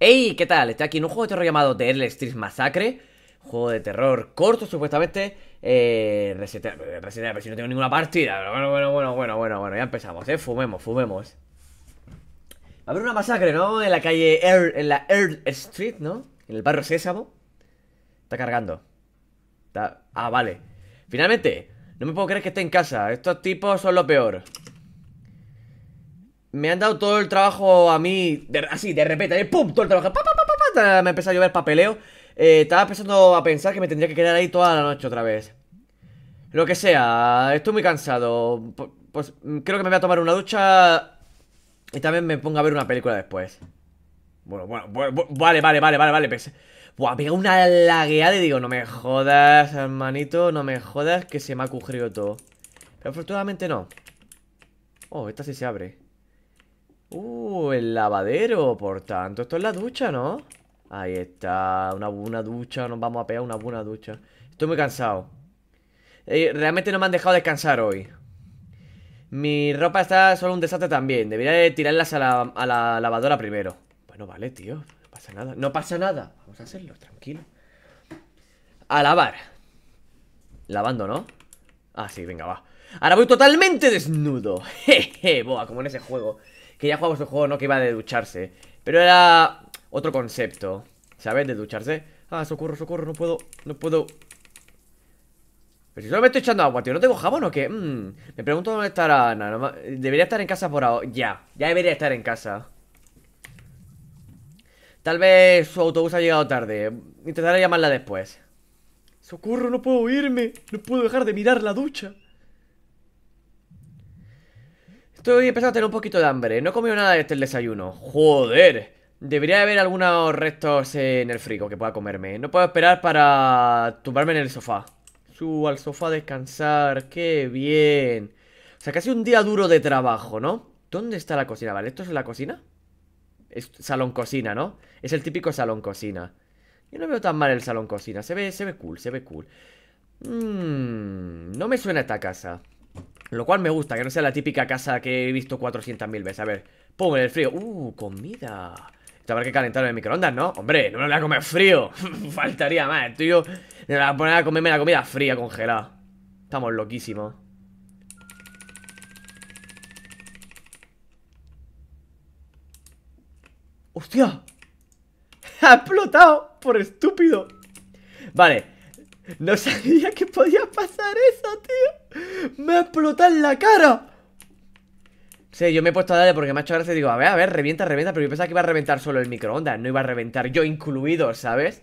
¡Ey! ¿Qué tal? Estoy aquí en un juego de terror llamado The Earl Street Massacre Juego de terror corto, supuestamente eh, resetear, eh, pero si no tengo ninguna partida Bueno, bueno, bueno, bueno, bueno, bueno, ya empezamos, eh Fumemos, fumemos Va a haber una masacre, ¿no? En la calle Earl, en la Earl Street, ¿no? En el barrio Sésamo Está cargando Ah, vale Finalmente, no me puedo creer que esté en casa Estos tipos son lo peor me han dado todo el trabajo a mí, así, de repente, ¡pum! Todo el trabajo, me empezó a llover papeleo. Eh, estaba empezando a pensar que me tendría que quedar ahí toda la noche otra vez. Lo que sea, estoy muy cansado. Pues mm, creo que me voy a tomar una ducha y también me pongo a ver una película después. Bueno, bueno, vale, vale, vale, vale, vale. Buah, una lagueada y digo, no me jodas, hermanito, no me jodas que se me ha ocurrido todo. Pero afortunadamente no. Oh, esta sí se abre. Uh, el lavadero, por tanto Esto es la ducha, ¿no? Ahí está, una buena ducha Nos vamos a pegar una buena ducha Estoy muy cansado eh, Realmente no me han dejado descansar hoy Mi ropa está solo un desastre también Debería tirarlas a la, a la lavadora primero Bueno, vale, tío No pasa nada, no pasa nada Vamos a hacerlo, tranquilo A lavar Lavando, ¿no? Ah, sí, venga, va Ahora voy totalmente desnudo Jeje, boa, como en ese juego que ya jugamos un juego, no que iba a ducharse. Pero era otro concepto, ¿sabes? De ducharse. Ah, socorro, socorro, no puedo, no puedo. Pero si solo me estoy echando agua, tío, ¿no tengo jabón o qué? Mm. me pregunto dónde estará Ana. Debería estar en casa por ahora. Ya, ya debería estar en casa. Tal vez su autobús ha llegado tarde. Intentaré llamarla después. Socorro, no puedo irme. No puedo dejar de mirar la ducha. Estoy empezando a tener un poquito de hambre. No he comido nada desde el desayuno. ¡Joder! Debería haber algunos restos en el frigo que pueda comerme. No puedo esperar para tumbarme en el sofá. Subo al sofá a descansar. ¡Qué bien! O sea, casi un día duro de trabajo, ¿no? ¿Dónde está la cocina? Vale, ¿esto es la cocina? Es salón cocina, ¿no? Es el típico salón cocina. Yo no veo tan mal el salón cocina. Se ve, se ve cool, se ve cool. Mmm, no me suena esta casa. Lo cual me gusta, que no sea la típica casa que he visto 400.000 veces. A ver, pongo en el frío. Uh, comida. Esto habrá que calentar en el microondas, ¿no? Hombre, no me voy a comer frío. Faltaría más, tío. Me voy a poner a comerme la comida fría, congelada. Estamos loquísimos. ¡Hostia! ¡Ha explotado! ¡Por estúpido! Vale. No sabía que podía pasar eso, tío. ¡Me ha explotado en la cara! Sí, yo me he puesto a darle porque me ha hecho gracia digo, a ver, a ver, revienta, revienta, pero yo pensaba que iba a reventar solo el microondas, no iba a reventar yo incluido, ¿sabes?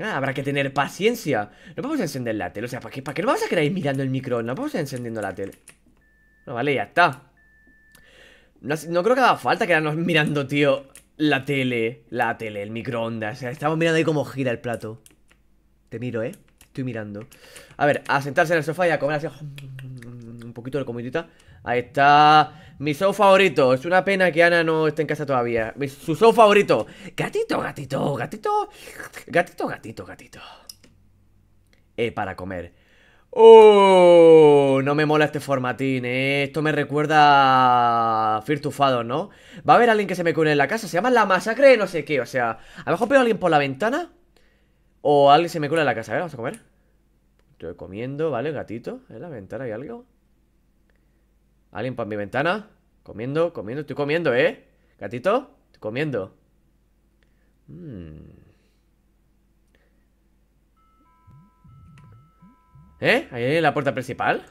Ah, habrá que tener paciencia. No vamos a encender la tele, o sea, ¿para qué, para no vamos a quedar ahí mirando el microondas? Vamos a ir encendiendo la tele. No, vale, ya está. No, no creo que haga falta quedarnos mirando, tío, la tele, la tele, el microondas. O sea, estamos mirando ahí cómo gira el plato. Te miro, ¿eh? Estoy mirando. A ver, a sentarse en el sofá y a comer así. Un poquito de comidita. Ahí está. Mi show favorito. Es una pena que Ana no esté en casa todavía. su show favorito. Gatito, gatito, gatito. Gatito, gatito, gatito. Eh, para comer. ¡Oh! No me mola este formatín, eh. Esto me recuerda a Firtufado, ¿no? Va a haber alguien que se me cune en la casa. Se llama La Masacre, no sé qué. O sea, a lo mejor veo a alguien por la ventana. O alguien se me cura en la casa. A ver, vamos a comer. Estoy comiendo, ¿vale? Gatito. ¿En ¿eh? la ventana hay algo? ¿Alguien por mi ventana? Comiendo, comiendo. Estoy comiendo, ¿eh? Gatito, estoy comiendo. Mm. ¿Eh? Ahí en la puerta principal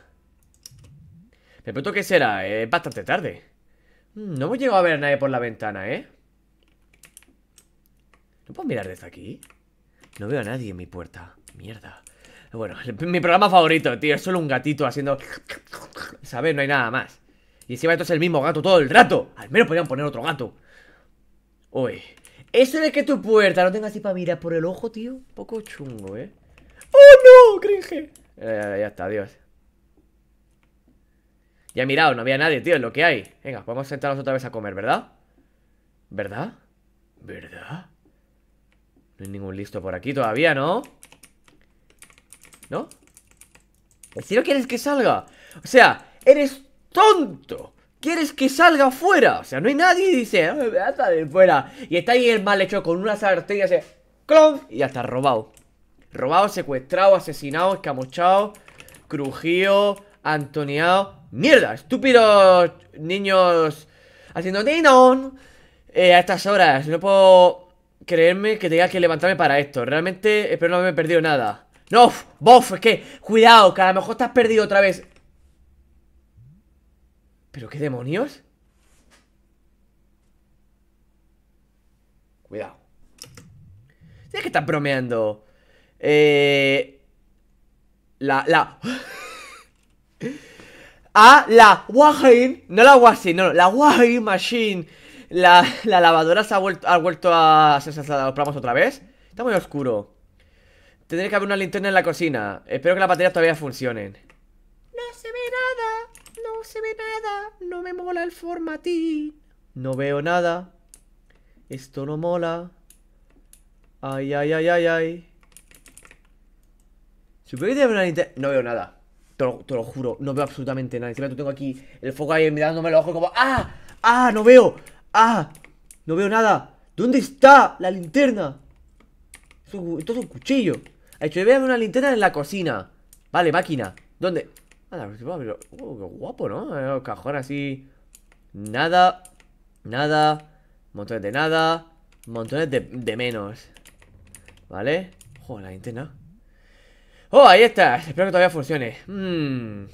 Me pregunto qué será ¿eh? Es bastante tarde mm, No hemos llegado a ver a nadie por la ventana, ¿eh? ¿No puedo mirar desde aquí? No veo a nadie en mi puerta. Mierda. Bueno, mi programa favorito, tío. Es solo un gatito haciendo... ¿Sabes? No hay nada más. Y encima esto es el mismo gato todo el rato. Al menos podrían poner otro gato. Uy. Eso de que tu puerta no tenga así para mirar por el ojo, tío. Un poco chungo, ¿eh? ¡Oh, no! Cringe. ya está, adiós. Ya he mirado, no había nadie, tío. Es lo que hay. Venga, vamos a sentarnos otra vez a comer, ¿verdad? ¿Verdad? ¿Verdad? ningún listo por aquí todavía, ¿no? ¿No? ¿En no quieres que salga? O sea, eres tonto ¿Quieres que salga afuera? O sea, no hay nadie y dice no, ah, me a fuera Y está ahí el mal hecho con una sartén y hace ¡Clon! Y ya está, robado Robado, secuestrado, asesinado, escamochado Crujido Antoniado ¡Mierda! Estúpidos niños Haciendo dinón eh, A estas horas No puedo creerme que tenga que levantarme para esto. Realmente espero no haberme perdido nada. ¡No! ¡Bof! Es que, cuidado, que a lo mejor estás perdido otra vez. ¿Pero qué demonios? Cuidado. ¿Qué que estás bromeando. Eh... La, la... a ah, la Wahine... no la Washing, no, la Wahine Machine la, lavadora se ha vuelto, ha vuelto a ser a los otra vez. Está muy oscuro. Tendré que haber una linterna en la cocina. Espero que las baterías todavía funcionen. No se ve nada. No se ve nada. No me mola el formatín. No veo nada. Esto no mola. Ay, ay, ay, ay, ay. Supongo que una linterna. No veo nada. Te lo, juro, no veo absolutamente nada. Encima tú tengo aquí el foco ahí mirándome los ojos como. ¡Ah! ¡Ah! ¡No veo! ¡Ah! No veo nada. ¿Dónde está la linterna? Esto es un, cuchillo hecho cuchillo. ver una linterna en la cocina. Vale, máquina. ¿Dónde? Ah, oh, qué guapo, ¿no? El eh, cajón así. Nada. Nada. Montones de nada. Montones de, de menos. ¿Vale? Joder, la linterna. ¡Oh, ahí está! Espero que todavía funcione. Mmm.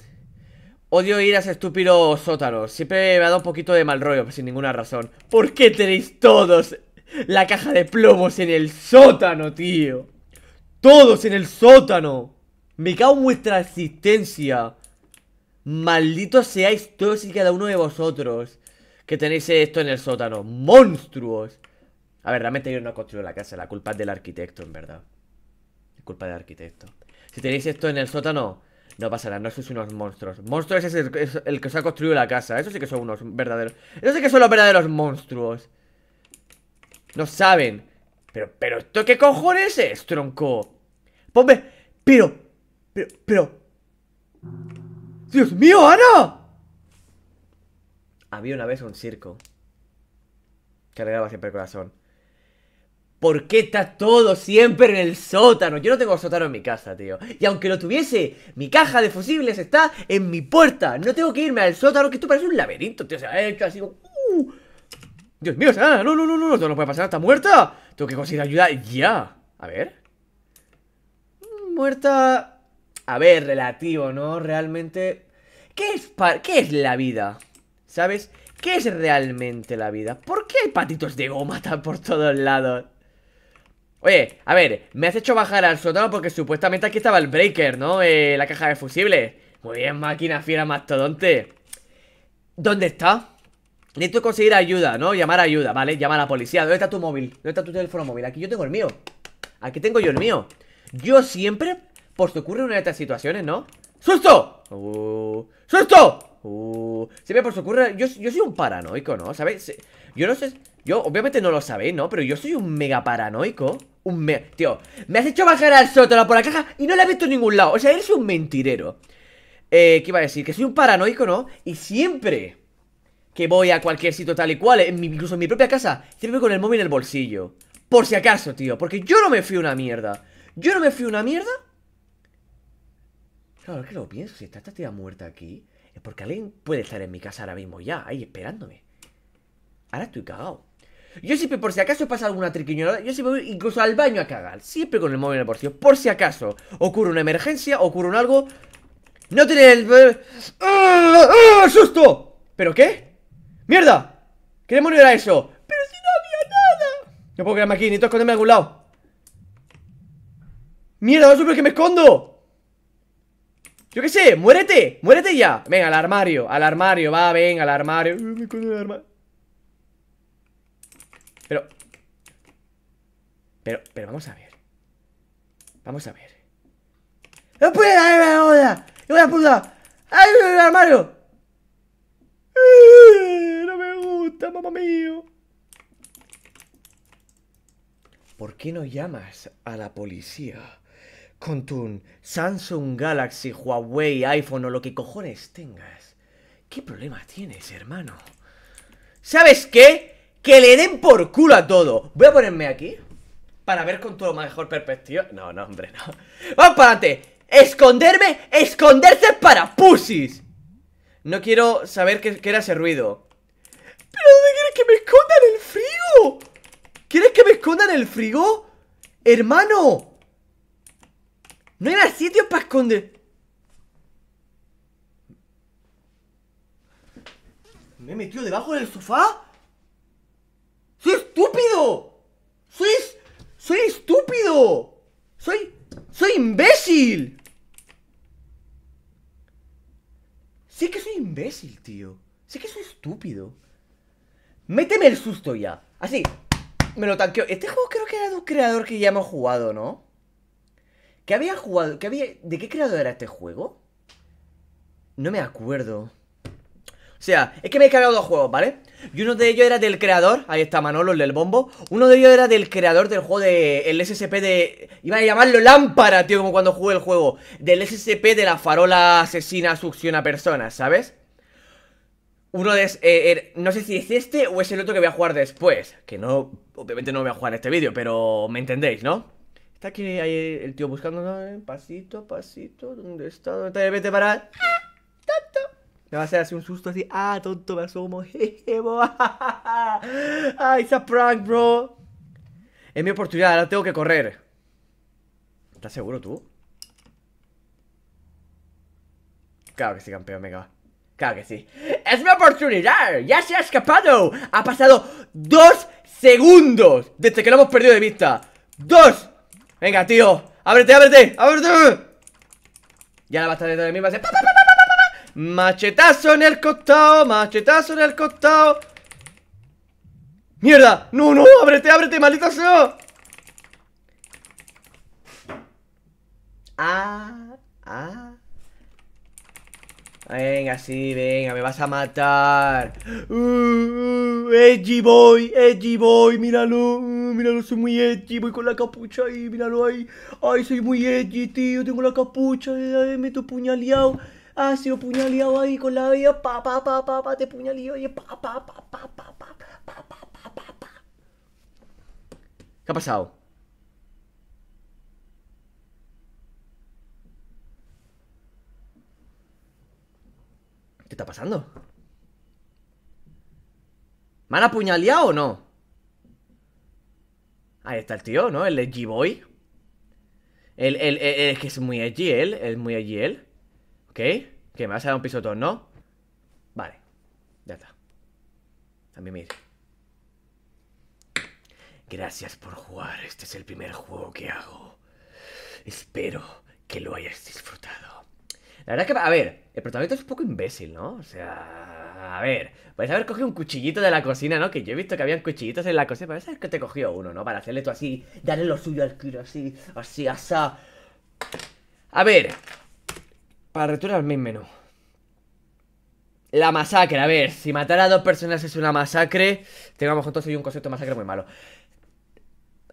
Odio ir a ese estúpido sótano. Siempre me ha dado un poquito de mal rollo, pues, sin ninguna razón. ¿Por qué tenéis todos la caja de plomos en el sótano, tío? ¡Todos en el sótano! Me cago en vuestra existencia. Malditos seáis todos y cada uno de vosotros que tenéis esto en el sótano. ¡Monstruos! A ver, realmente yo no he construido la casa. La culpa es del arquitecto, en verdad. La culpa del arquitecto. Si tenéis esto en el sótano, no pasa nada, no sois unos monstruos. Monstruos es el, que se ha construido la casa. Eso sí que son unos verdaderos. Eso sí que son los verdaderos monstruos. No saben. Pero, pero, ¿esto qué cojones es, tronco? Ponme. Pero, pero, pero. ¡Dios mío, Ana! Había una vez un circo. Que Cargaba siempre el corazón. ¿Por qué está todo siempre en el sótano? Yo no tengo sótano en mi casa, tío. Y aunque lo tuviese, mi caja de fusibles está en mi puerta. No tengo que irme al sótano, que esto parece un laberinto, tío. Se ha hecho así uh". Dios mío, ah, no, no, no, no, no, no puede pasar, está muerta. Tengo que conseguir ayuda ya. A ver. Muerta... A ver, relativo, ¿no? Realmente... ¿Qué es, ¿Qué es la vida? ¿Sabes? ¿Qué es realmente la vida? ¿Por qué hay patitos de goma tan por todos lados? Oye, a ver, me has hecho bajar al sótano porque supuestamente aquí estaba el breaker, ¿no? Eh, la caja de fusibles Muy bien, máquina fiera mastodonte ¿Dónde está? Necesito conseguir ayuda, ¿no? Llamar ayuda, ¿vale? Llama a la policía ¿Dónde está tu móvil? ¿Dónde está tu teléfono móvil? Aquí yo tengo el mío Aquí tengo yo el mío Yo siempre, por si ocurre una de estas situaciones, ¿no? ¡Susto! Uh, ¡Susto! Uh, siempre por si ocurre... Yo, yo soy un paranoico, ¿no? ¿Sabéis? Yo no sé... Yo, obviamente no lo sabéis, ¿no? Pero yo soy un mega paranoico un me... Tío, me has hecho bajar al sótano por la caja y no la he visto en ningún lado. O sea, él es un mentirero. Eh, ¿qué iba a decir? Que soy un paranoico, ¿no? Y siempre que voy a cualquier sitio tal y cual, incluso en mi propia casa, siempre con el móvil en el bolsillo. Por si acaso, tío. Porque yo no me fui una mierda. Yo no me fui una mierda. Claro, es que lo pienso. Si está esta tía muerta aquí, es porque alguien puede estar en mi casa ahora mismo ya, ahí esperándome. Ahora estoy cagado. Yo siempre, por si acaso pasa alguna triquiñuela, yo siempre voy incluso al baño a cagar. Siempre con el móvil en el bolsillo. Por si acaso ocurre una emergencia, ocurre un algo. ¡No tiene el. ¡Ah! ¡Susto! ¿Pero qué? ¡Mierda! ¿Qué demonio era eso? ¡Pero si no había nada! No puedo quedarme aquí, necesito esconderme a algún lado. ¡Mierda, no es que me escondo! Yo qué sé, muérete, muérete ya Venga, al armario, al armario, va, venga, al armario Me escondo el armario pero... Pero, pero vamos a ver. Vamos a ver. ¡No puede darme la onda! no puta! ¡Ay, el armario! ¡No me gusta, mamá mío! ¿Por qué no llamas a la policía? Con tu Samsung Galaxy, Huawei, iPhone o lo que cojones tengas. ¿Qué problema tienes, hermano? ¿Sabes qué? Que le den por culo a todo. Voy a ponerme aquí para ver con todo mejor perspectiva. No, no, hombre, no. Vamos para adelante. Esconderme, esconderse para pusis. No quiero saber qué, era ese ruido. ¿Pero dónde quieres que me esconda en el frigo? ¿Quieres que me esconda en el frigo? Hermano. No era sitio para esconder. ¿Me he metido debajo del sofá? ¡Soy estúpido! ¡Soy, soy estúpido! ¡Soy, soy imbécil! ¡Sé que soy imbécil, tío. ¡Sé que soy estúpido. Méteme el susto ya. Así. Me lo tanqueo. Este juego creo que era de un creador que ya hemos jugado, ¿no? ¿Qué había jugado? había... ¿De qué creador era este juego? No me acuerdo. O sea, es que me he cargado dos juegos, ¿vale? Y uno de ellos era del creador, ahí está Manolo, el del bombo. Uno de ellos era del creador del juego de. El SCP de. Iba a llamarlo lámpara, tío, como cuando jugué el juego. Del SSP de la farola asesina succiona personas, ¿sabes? Uno de. es eh, er, no sé si es este o es el otro que voy a jugar después. Que no. Obviamente no voy a jugar este vídeo, pero me entendéis, ¿no? Está aquí ahí el tío buscando. Eh, pasito, pasito. ¿Dónde está? ¿Dónde está? Vete para. Me va a hacer así un susto así, ah, tonto, me asomo, Ay, ah, prank, bro. Es mi oportunidad, ahora tengo que correr. ¿Estás seguro tú? Claro que sí, campeón, venga. Claro que sí. ¡Es mi oportunidad! ¡Ya se ha escapado! Ha pasado dos segundos desde que lo hemos perdido de vista. ¡Dos! Venga, tío. ¡Ábrete, ábrete! ¡Ábrete! Ya la dentro de mí va a ser... ¡Pa, Machetazo en el costado, machetazo en el costado ¡Mierda! ¡No, no! ¡Ábrete, ábrete, maldita sea! Ah, ah Venga, sí, venga, me vas a matar uh, uh Edgy boy, edgy boy, míralo uh, Míralo, soy muy edgy, voy con la capucha ahí, míralo ahí Ay, soy muy edgy, tío, tengo la capucha, eh, me meto puñaleado ha sido puñaleado ahí con la vida, pa, pa, pa, pa, pa, te puñaleo, y pa, pa, pa, pa, pa, pa, pa, pa, pa, pa, ¿Qué ha pasado? ¿Qué está pasando? ¿Me han apuñaleado o no? Ahí está el tío, ¿no? El edgy boy. El, el, el, que es muy edgy, él. Es muy edgy, él. ¿Ok? Que me vas a dar un pisotón, ¿no? Vale. Ya está. También mire. Gracias por jugar. Este es el primer juego que hago. Espero que lo hayas disfrutado. La verdad es que, a ver, el protagonista es un poco imbécil, ¿no? O sea, a ver, puedes haber cogido un cuchillito de la cocina, ¿no? Que yo he visto que habían cuchillitos en la cocina, Podés saber que te cogió uno, ¿no? Para hacerle tú así, darle lo suyo al kilo, así, así, asá. A ver, para retornar al main menú. La masacre, a ver, si matar a dos personas es una masacre, tengamos entonces un concepto de masacre muy malo.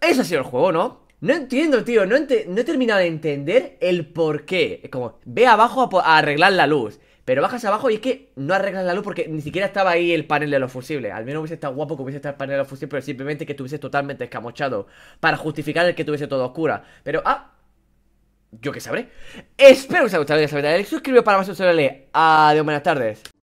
Eso ha sido el juego, ¿no? No entiendo, tío, no, no he terminado de entender el por qué. Es como, ve abajo a, arreglar la luz, pero bajas abajo y es que no arreglas la luz porque ni siquiera estaba ahí el panel de los fusibles. Al menos hubiese estado guapo que hubiese estado el panel de los fusibles, pero simplemente que estuviese totalmente escamochado para justificar el que tuviese todo oscura. Pero, ah, yo qué sabré. Espero que os haya gustado el video. Suscríbete para más. Os Adiós, buenas tardes.